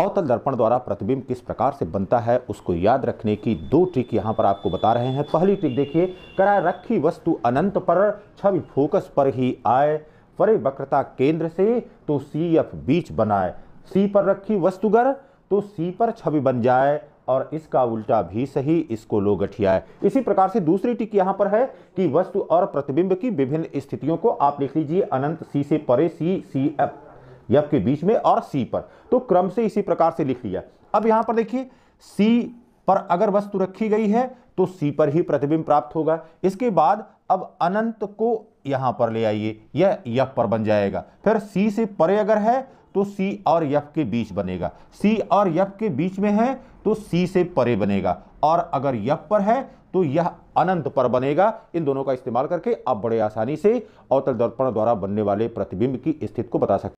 अवतल दर्पण द्वारा प्रतिबिंब किस प्रकार से बनता है उसको याद रखने की दो ट्रिक यहाँ पर आपको बता रहे हैं पहली ट्रिक देखिए करा रखी वस्तु अनंत पर छवि फोकस पर ही आए परे वक्रता केंद्र से तो सी एफ बीच बनाए सी पर रखी वस्तुगर तो सी पर छवि बन जाए और इसका उल्टा भी सही इसको लो गठिया है इसी प्रकार से दूसरी टिक यहां पर है कि वस्तु और प्रतिबिंब की विभिन्न स्थितियों को आप लिख लीजिए अनंत सी से परे सी सी एफ यफ के बीच में और सी पर तो क्रम से इसी प्रकार से लिख लिया अब यहां पर देखिए सी पर अगर वस्तु रखी गई है तो सी पर ही प्रतिबिंब प्राप्त होगा इसके बाद अब अनंत को यहां पर ले आइए यह यफ पर बन जाएगा फिर सी से परे अगर है तो सी और यफ के बीच बनेगा सी और यफ के बीच में है तो सी से परे बनेगा और अगर यफ पर है तो यह अनंत पर बनेगा इन दोनों का इस्तेमाल करके आप बड़े आसानी से अवतल दर्पण द्वारा बनने वाले प्रतिबिंब की स्थिति को बता सकते